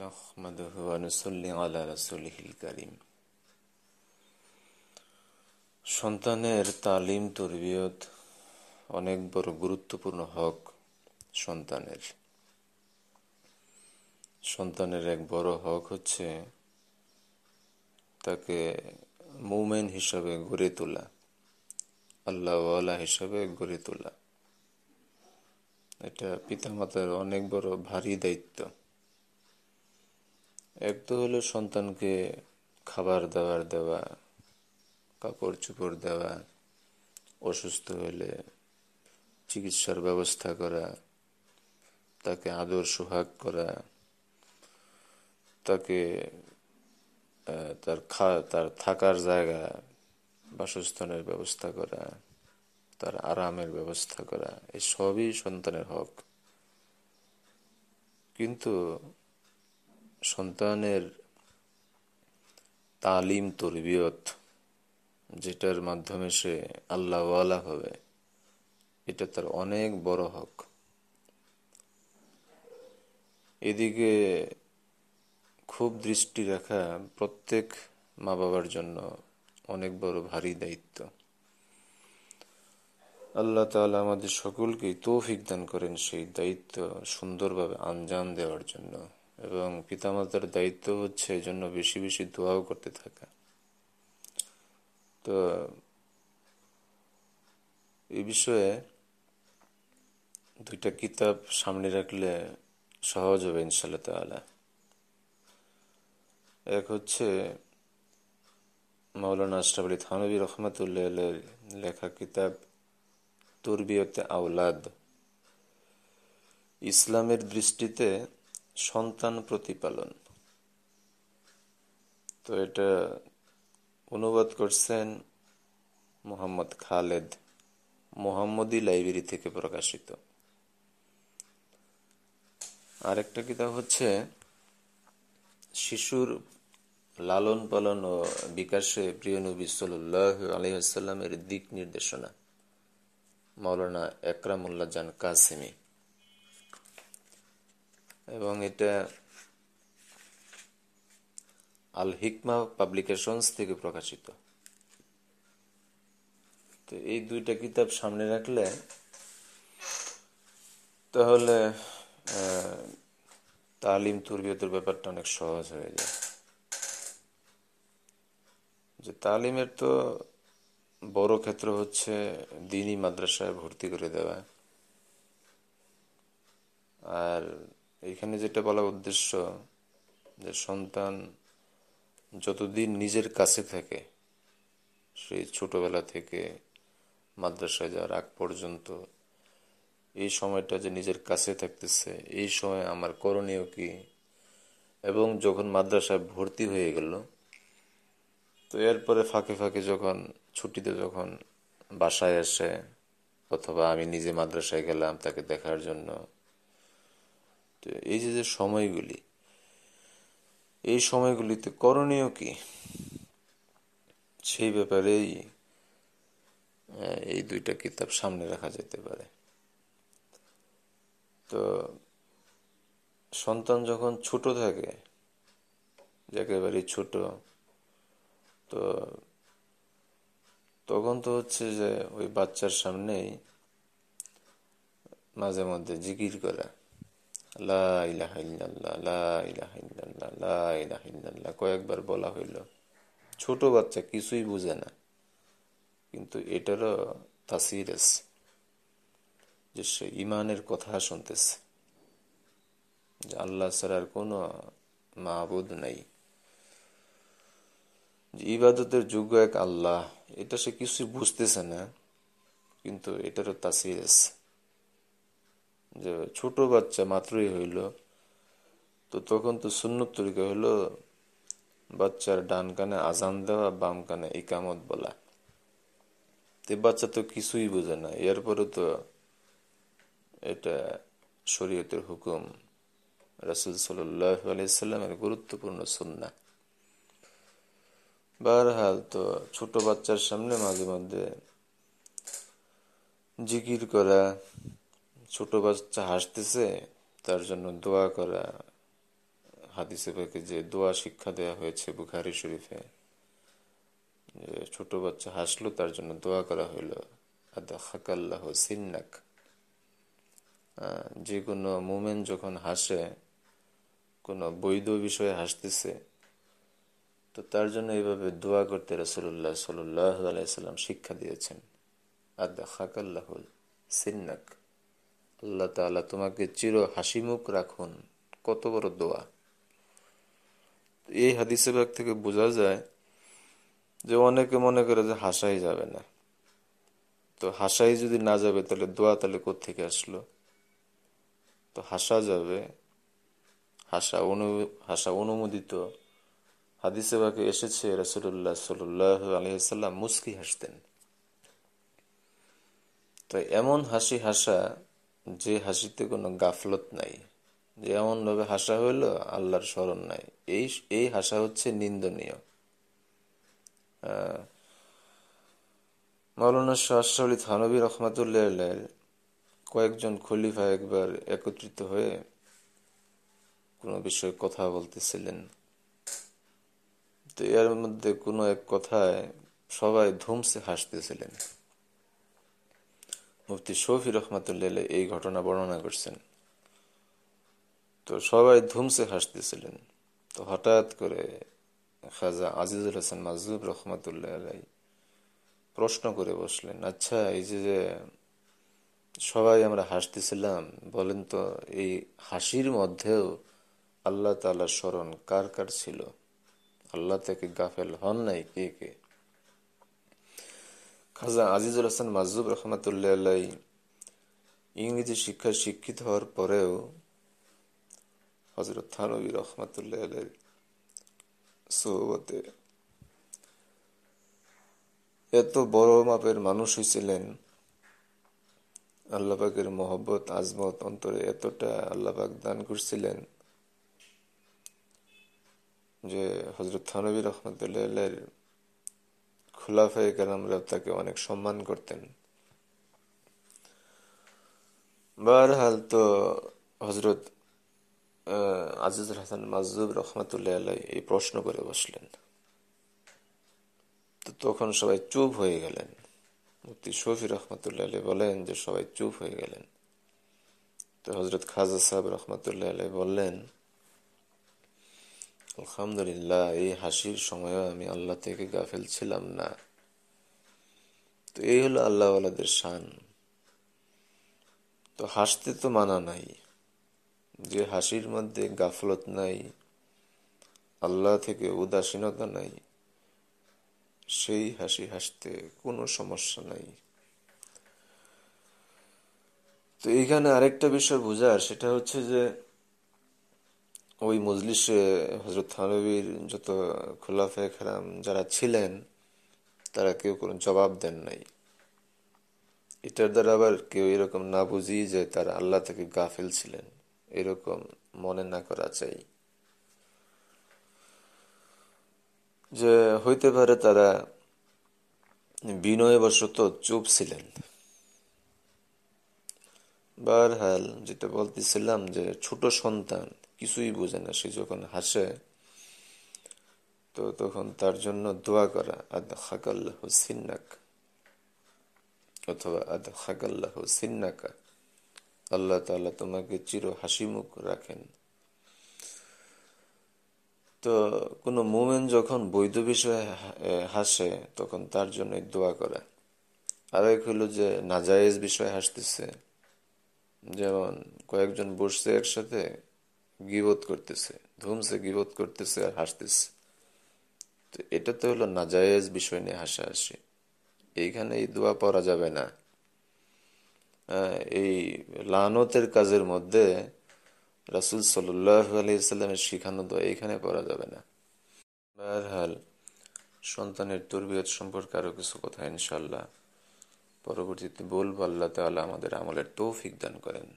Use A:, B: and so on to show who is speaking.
A: نحمده ونصلي على رسوله الكريم সন্তানের তালিম তরবিয়ত অনেক বড় গুরুত্বপূর্ণ হক সন্তানের সন্তানের এক বড় হক হচ্ছে তাকে মুমেন হিসাবে গড়ে তোলা আল্লাহওয়ালা হিসাবে গড়ে তোলা এটা পিতামাতার অনেক বড় ভারী দায়িত্ব এক তো হলো সন্তানকে খাবার দাবার দেওয়া কাপড় চোপড় দেওয়া অসুস্থ হলে চিকিৎসার ব্যবস্থা করা তাকে আদর সোহাগ করা তাকে তার খা তার থাকার জায়গা বাসস্থানের ব্যবস্থা করা তার আরামের ব্যবস্থা করা এই সবই সন্তানের হক কিন্তু সন্তানের তালিম তরবিয়ত যেটার মাধ্যমে সে আল্লাহওয়ালা হবে এটা তার অনেক বড় হক এদিকে খুব দৃষ্টি রাখা প্রত্যেক মা বাবার জন্য অনেক বড় ভারী দায়িত্ব আল্লাহ তালা আমাদের সকলকেই তৌফিক দান করেন সেই দায়িত্ব সুন্দরভাবে আঞ্জাম দেওয়ার জন্য এবং পিতামাতার দায়িত্ব হচ্ছে এজন্য বেশি বেশি দোয়াও করতে থাকা তো এই বিষয়ে দুইটা কিতাব সামনে রাখলে সহজ হবে ইনশাল্লাহ তালা এক হচ্ছে মৌলানা আশরাফ আলী থানবী রহমাতুল্লাহ লেখা কিতাব তুরবিয়তে আওলাদ ইসলামের দৃষ্টিতে সন্তান প্রতিপালন তো এটা অনুবাদ করছেন মোহাম্মদ খালেদ মোহাম্মদী লাইব্রেরি থেকে প্রকাশিত আরেকটা কিতাব হচ্ছে শিশুর লালন পালন ও বিকাশে প্রিয় নবী সাল্লাহ আলহিহাস্লামের দিক নির্দেশনা মৌলানা একরামুল্লাহ জান কাসিমি এবং এটা আল হিকমা পাবলিকেশনস থেকে প্রকাশিত তো এই দুইটা কিতাব সামনে রাখলে তাহলে তালিম তুরবিয়তের ব্যাপারটা অনেক সহজ হয়ে যায় যে তালিমের তো বড় ক্ষেত্র হচ্ছে দিনই মাদ্রাসায় ভর্তি করে দেওয়া আর এখানে যেটা বলার উদ্দেশ্য যে সন্তান যতদিন নিজের কাছে থাকে সেই ছোটবেলা থেকে মাদ্রাসায় যাওয়ার আগ পর্যন্ত এই সময়টা যে নিজের কাছে থাকতেছে এই সময় আমার করণীয় কি এবং যখন মাদ্রাসায় ভর্তি হয়ে গেল তো এরপরে ফাঁকে ফাঁকে যখন ছুটিতে যখন বাসায় আসে অথবা আমি নিজে মাদ্রাসায় গেলাম তাকে দেখার জন্য তো এই যে যে সময়গুলি এই সময়গুলিতে করণীয় কি সেই ব্যাপারেই এই দুইটা কিতাব সামনে রাখা যেতে পারে তো সন্তান যখন ছোট থাকে একেবারে ছোট তো তখন তো হচ্ছে যে ওই বাচ্চার সামনেই মাঝে মধ্যে জিকির করা কয়েকবার বলা হইল ছোট বাচ্চা কিছুই বুঝে না কিন্তু এটারও তাসির আছে যে সে ইমানের কথা শুনতেছে যে আল্লাহ সারার কোনো মাহবুদ নাই যে ইবাদতের যোগ্য এক আল্লাহ এটা সে কিছু বুঝতেছে না কিন্তু এটারও তাসির আছে যে ছোট বাচ্চা মাত্রই হইল তো তখন তো সুন্নত তরিকা হইল বাচ্চার ডান কানে আজান দেওয়া বাম কানে ইকামত বলা তে বাচ্চা তো কিছুই বোঝে না এরপরে তো এটা শরীয়তের হুকুম রাসুল সাল্লাহ গুরুত্বপূর্ণ সুন্না বারহাল তো ছোট বাচ্চার সামনে মাঝে মধ্যে জিকির করা ছোট বাচ্চা হাসতেছে তার জন্য দোয়া করা হাদিসে ভাইকে যে দোয়া শিক্ষা দেয়া হয়েছে বুখারি শরীফে যে ছোট বাচ্চা হাসলো তার জন্য দোয়া করা হইল আদা সিন্নাক যে কোনো মোমেন যখন হাসে কোনো বৈধ বিষয়ে হাসতেছে তো তার জন্য এইভাবে দোয়া করতে রসুল্লাহ সাল্লাহ আলাইসাল্লাম শিক্ষা দিয়েছেন আদা খাকাল্লাহুল সিন্নাক আল্লাহ তালা তোমাকে চির হাসিমুখ রাখুন কত বড় দোয়া এই হাদিসে ব্যাগ থেকে বোঝা যায় যে অনেকে মনে করে যে হাসাই যাবে না তো হাসাই যদি না যাবে তাহলে দোয়া তাহলে কোথেকে আসলো তো হাসা যাবে হাসা অনু হাসা অনুমোদিত হাদিসে বাকে এসেছে রাসুল্লাহ সাল্লাহ আলহিসাল্লাম মুস্কি হাসতেন তো এমন হাসি হাসা যে হাসিতে কোনো গাফলত নাই যে এমনভাবে হাসা হইল আল্লাহর স্মরণ নাই এই এই হাসা হচ্ছে নিন্দনীয় মৌলানা শাহসালী থানবী রহমাতুল্লাহ কয়েকজন খলিফা একবার একত্রিত হয়ে কোনো বিষয়ে কথা বলতেছিলেন তো এর মধ্যে কোনো এক কথায় সবাই ধুমসে হাসতেছিলেন মুফতি শফি রহমাতুল্লাহ এই ঘটনা বর্ণনা করছেন তো সবাই ধুমসে হাসতেছিলেন তো হঠাৎ করে খাজা আজিজুল হাসান মাজুব রহমাতুল্লাহ প্রশ্ন করে বসলেন আচ্ছা এই যে যে সবাই আমরা হাসতেছিলাম বলেন তো এই হাসির মধ্যেও আল্লাহ তালার স্মরণ কার কার ছিল আল্লাহ থেকে গাফেল হন নাই কে কে খাজা আজিজুল হাসান মাজুব রহমাতুল্লাহ ইংরেজি শিক্ষায় শিক্ষিত হওয়ার পরেও হজরত থানবী রহমাতুল্লাহ আলের সৌবতে এত বড় মাপের মানুষ হয়েছিলেন আল্লাপাকের মহব্বত আজমত অন্তরে এতটা আল্লাপাক দান করছিলেন যে হজরত থানবী রহমতুল্লাহ খোলাফায় কালামরা তাকে অনেক সম্মান করতেন বারহাল তো হজরত আজিজুল হাসান মাজুব রহমাতুল্লাহ আল্লাহ এই প্রশ্ন করে বসলেন তো তখন সবাই চুপ হয়ে গেলেন মুক্তি শফি রহমতুল্লাহ আলী বলেন যে সবাই চুপ হয়ে গেলেন তো হজরত খাজা সাহেব রহমতুল্লাহ আলী বললেন আলহামদুলিল্লাহ এই হাসির সময়ও আমি আল্লাহ থেকে গাফেল ছিলাম না তো এই হলো আল্লাহওয়ালাদের শান তো হাসতে তো মানা নাই যে হাসির মধ্যে গাফলত নাই আল্লাহ থেকে উদাসীনতা নাই সেই হাসি হাসতে কোনো সমস্যা নাই তো এইখানে আরেকটা বিষয় বোঝার সেটা হচ্ছে যে ওই মজলিসে হজরত থানবীর যত খোলাফে খেরাম যারা ছিলেন তারা কেউ কোনো জবাব দেন নাই এটার দ্বারা আবার কেউ এরকম না বুঝি যে তারা আল্লাহ থেকে গাফিল ছিলেন এরকম মনে না করা চাই যে হইতে পারে তারা বিনয়বশত চুপ ছিলেন বারহাল যেটা বলতেছিলাম যে ছোট সন্তান কিছুই বোঝে না সে যখন হাসে তো তখন তার জন্য দোয়া করা আদ হাকাল্লাহ সিন্নাক অথবা আদ হাকাল্লাহ সিন্নাকা আল্লাহ তালা তোমাকে চির হাসিমুখ রাখেন তো কোনো মোমেন যখন বৈধ বিষয়ে হাসে তখন তার জন্য দোয়া করা আর এক হলো যে নাজায়েজ বিষয়ে হাসতেছে যেমন কয়েকজন বসছে একসাথে গিবোধ করতেছে ধুমসে গিবোধ করতেছে আর হাসতেছে তো এটা তো হলো নাজায়জ বিষয় নিয়ে হাসাহাসি এইখানে এই দোয়া পড়া যাবে না এই লানতের কাজের মধ্যে রাসুল সাল্লাহ শিখানো দোয়া এইখানে পড়া যাবে না বহরহাল সন্তানের তরবিয়ত সম্পর্কে আরও কিছু কথা ইনশাল্লাহ পরবর্তীতে বলব আল্লাহ তালা আমাদের আমলের তৌফিক দান করেন